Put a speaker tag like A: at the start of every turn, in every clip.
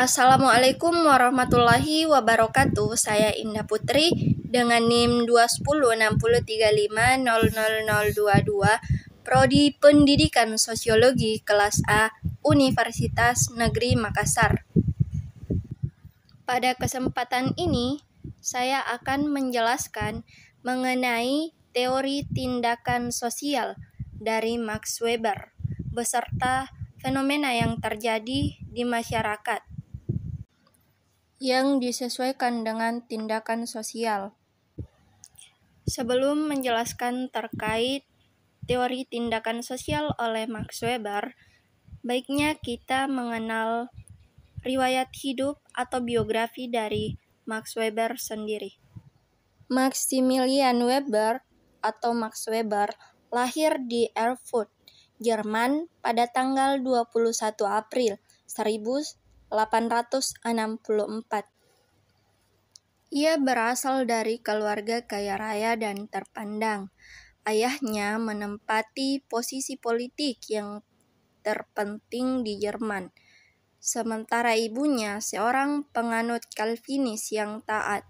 A: Assalamualaikum warahmatullahi wabarakatuh. Saya Indah Putri dengan NIM 21060350022 prodi Pendidikan Sosiologi kelas A Universitas Negeri Makassar. Pada kesempatan ini, saya akan menjelaskan mengenai teori tindakan sosial dari Max Weber beserta fenomena yang terjadi di masyarakat yang disesuaikan dengan tindakan sosial. Sebelum menjelaskan terkait teori tindakan sosial oleh Max Weber, baiknya kita mengenal riwayat hidup atau biografi dari Max Weber sendiri. Maximilian Weber atau Max Weber lahir di Erfurt, Jerman pada tanggal 21 April 1864. Ia berasal dari keluarga kaya raya dan terpandang. Ayahnya menempati posisi politik yang terpenting di Jerman, sementara ibunya seorang penganut Calvinis yang taat.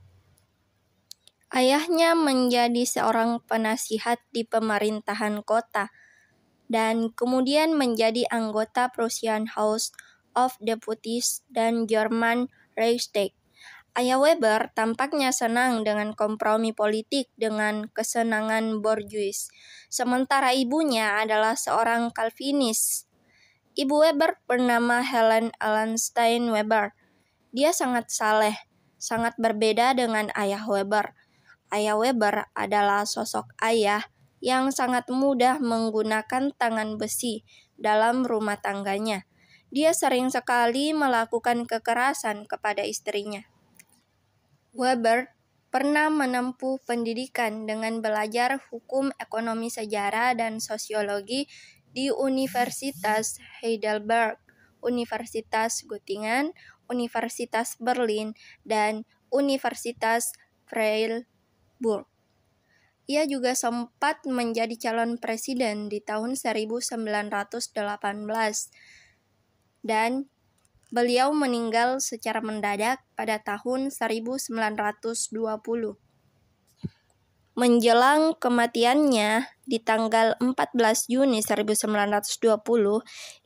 A: Ayahnya menjadi seorang penasihat di pemerintahan kota dan kemudian menjadi anggota Prussian House of Deputies dan German Reichstag. Ayah Weber tampaknya senang dengan kompromi politik dengan kesenangan Borjuis, sementara ibunya adalah seorang Calvinis. Ibu Weber bernama Helen Allenstein Weber. Dia sangat saleh, sangat berbeda dengan ayah Weber. Ayah Weber adalah sosok ayah yang sangat mudah menggunakan tangan besi dalam rumah tangganya dia sering sekali melakukan kekerasan kepada istrinya. Weber pernah menempuh pendidikan dengan belajar hukum ekonomi sejarah dan sosiologi di Universitas Heidelberg, Universitas Göttingen, Universitas Berlin, dan Universitas Freiburg. Ia juga sempat menjadi calon presiden di tahun 1918 dan beliau meninggal secara mendadak pada tahun 1920. Menjelang kematiannya di tanggal 14 Juni 1920,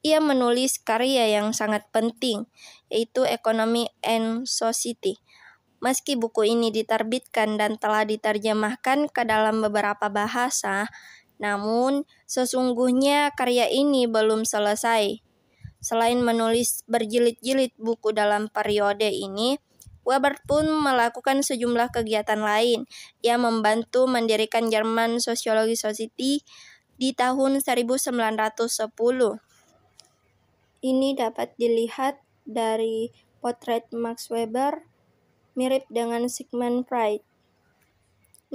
A: ia menulis karya yang sangat penting, yaitu Economy and Society. Meski buku ini diterbitkan dan telah diterjemahkan ke dalam beberapa bahasa, namun sesungguhnya karya ini belum selesai Selain menulis berjilid-jilid buku dalam periode ini, Weber pun melakukan sejumlah kegiatan lain. Ia membantu mendirikan Jerman Sociology Society di tahun 1910. Ini dapat dilihat dari potret Max Weber mirip dengan Sigmund Freud.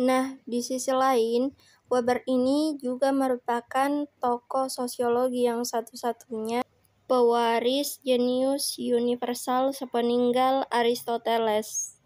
A: Nah, di sisi lain, Weber ini juga merupakan tokoh sosiologi yang satu-satunya pewaris jenius universal sepeninggal Aristoteles.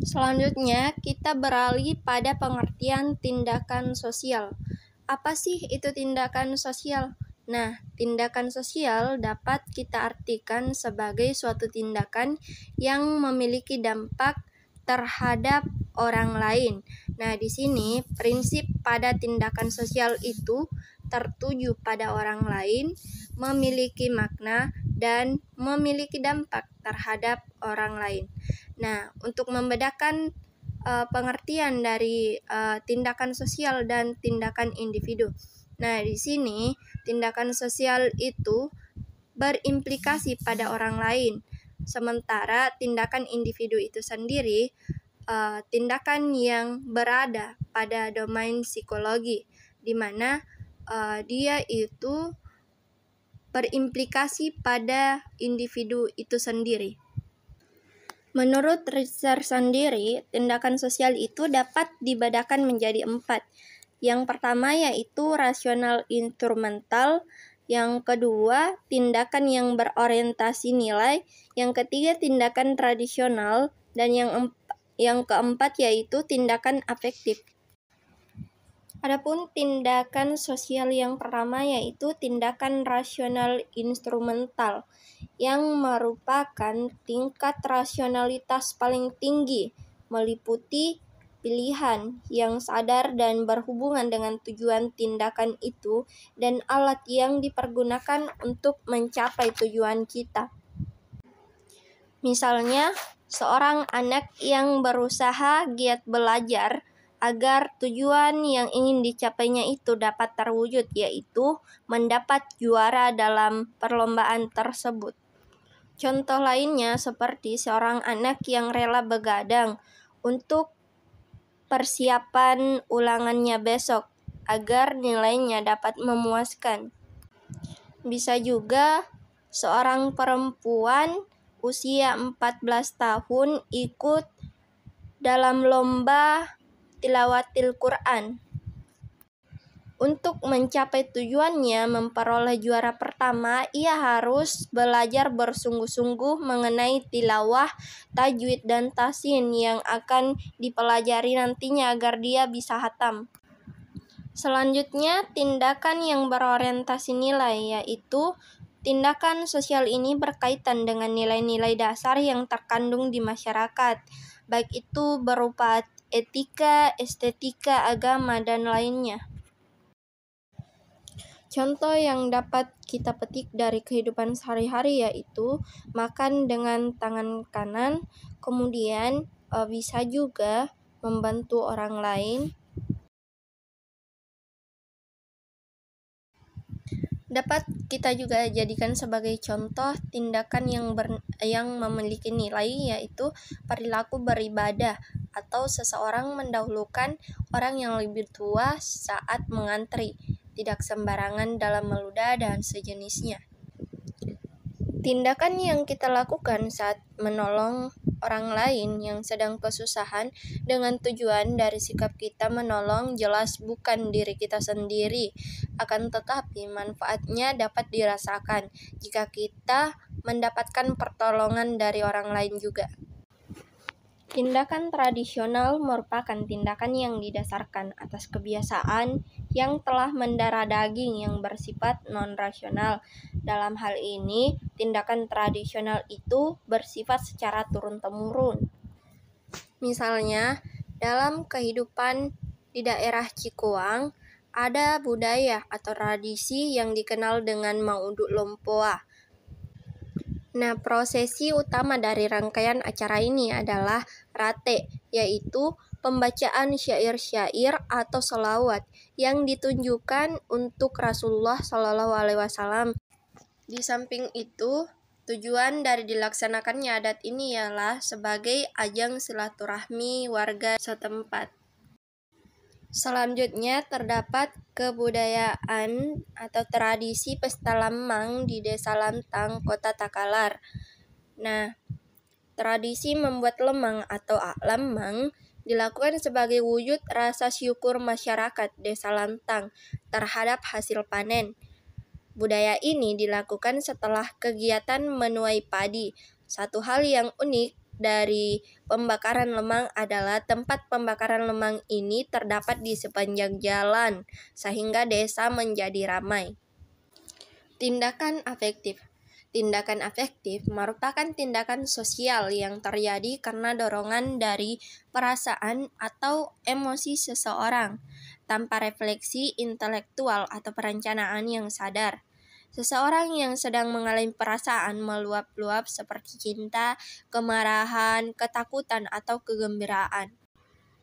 A: Selanjutnya, kita beralih pada pengertian tindakan sosial. Apa sih itu tindakan sosial? Nah, tindakan sosial dapat kita artikan sebagai suatu tindakan yang memiliki dampak terhadap orang lain, Nah, di sini prinsip pada tindakan sosial itu tertuju pada orang lain, memiliki makna, dan memiliki dampak terhadap orang lain. Nah, untuk membedakan uh, pengertian dari uh, tindakan sosial dan tindakan individu. Nah, di sini tindakan sosial itu berimplikasi pada orang lain, sementara tindakan individu itu sendiri uh, tindakan yang berada pada domain psikologi, di mana uh, dia itu berimplikasi pada individu itu sendiri. Menurut Richard sendiri, tindakan sosial itu dapat dibedakan menjadi empat. Yang pertama yaitu rasional instrumental, yang kedua tindakan yang berorientasi nilai, yang ketiga tindakan tradisional, dan yang yang keempat yaitu tindakan afektif. Adapun tindakan sosial yang pertama yaitu tindakan rasional instrumental yang merupakan tingkat rasionalitas paling tinggi meliputi pilihan yang sadar dan berhubungan dengan tujuan tindakan itu dan alat yang dipergunakan untuk mencapai tujuan kita. Misalnya, seorang anak yang berusaha giat belajar agar tujuan yang ingin dicapainya itu dapat terwujud, yaitu mendapat juara dalam perlombaan tersebut. Contoh lainnya seperti seorang anak yang rela begadang untuk persiapan ulangannya besok agar nilainya dapat memuaskan. Bisa juga seorang perempuan usia 14 tahun ikut dalam lomba tilawatil Quran. Untuk mencapai tujuannya memperoleh juara pertama, ia harus belajar bersungguh-sungguh mengenai tilawah, tajwid, dan tasin yang akan dipelajari nantinya agar dia bisa hatam. Selanjutnya, tindakan yang berorientasi nilai yaitu Tindakan sosial ini berkaitan dengan nilai-nilai dasar yang terkandung di masyarakat, baik itu berupa etika, estetika, agama, dan lainnya. Contoh yang dapat kita petik dari kehidupan sehari-hari yaitu makan dengan tangan kanan, kemudian eh, bisa juga membantu orang lain, dapat kita juga jadikan sebagai contoh tindakan yang ber, yang memiliki nilai yaitu perilaku beribadah atau seseorang mendahulukan orang yang lebih tua saat mengantri, tidak sembarangan dalam meludah dan sejenisnya. Tindakan yang kita lakukan saat menolong orang lain yang sedang kesusahan dengan tujuan dari sikap kita menolong jelas bukan diri kita sendiri, akan tetapi manfaatnya dapat dirasakan jika kita mendapatkan pertolongan dari orang lain juga. Tindakan tradisional merupakan tindakan yang didasarkan atas kebiasaan yang telah mendarah daging yang bersifat non-rasional. Dalam hal ini, tindakan tradisional itu bersifat secara turun-temurun. Misalnya, dalam kehidupan di daerah Cikuang, ada budaya atau tradisi yang dikenal dengan mauduk lompoah. Nah, prosesi utama dari rangkaian acara ini adalah rate, yaitu pembacaan syair-syair atau selawat yang ditunjukkan untuk Rasulullah Shallallahu Alaihi Wasallam. Di samping itu, tujuan dari dilaksanakannya adat ini ialah sebagai ajang silaturahmi warga setempat. Selanjutnya terdapat kebudayaan atau tradisi pesta lamang di Desa Lantang, Kota Takalar. Nah, tradisi membuat lemang atau lamang dilakukan sebagai wujud rasa syukur masyarakat Desa Lantang terhadap hasil panen. Budaya ini dilakukan setelah kegiatan menuai padi. Satu hal yang unik dari pembakaran lemang adalah tempat pembakaran lemang ini terdapat di sepanjang jalan, sehingga desa menjadi ramai. Tindakan afektif Tindakan afektif merupakan tindakan sosial yang terjadi karena dorongan dari perasaan atau emosi seseorang, tanpa refleksi intelektual atau perencanaan yang sadar. Seseorang yang sedang mengalami perasaan meluap-luap seperti cinta, kemarahan, ketakutan, atau kegembiraan.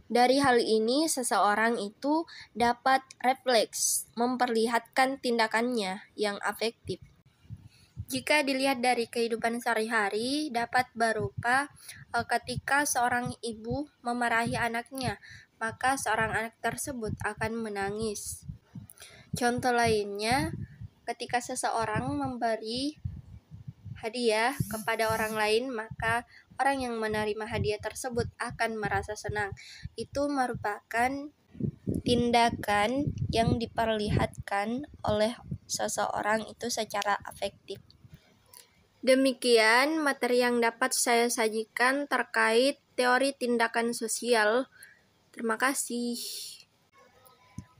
A: Dari hal ini, seseorang itu dapat refleks memperlihatkan tindakannya yang afektif. Jika dilihat dari kehidupan sehari-hari, dapat berupa e, ketika seorang ibu memarahi anaknya, maka seorang anak tersebut akan menangis. Contoh lainnya, ketika seseorang memberi hadiah kepada orang lain, maka orang yang menerima hadiah tersebut akan merasa senang. Itu merupakan tindakan yang diperlihatkan oleh seseorang itu secara afektif. Demikian materi yang dapat saya sajikan terkait teori tindakan sosial. Terima kasih.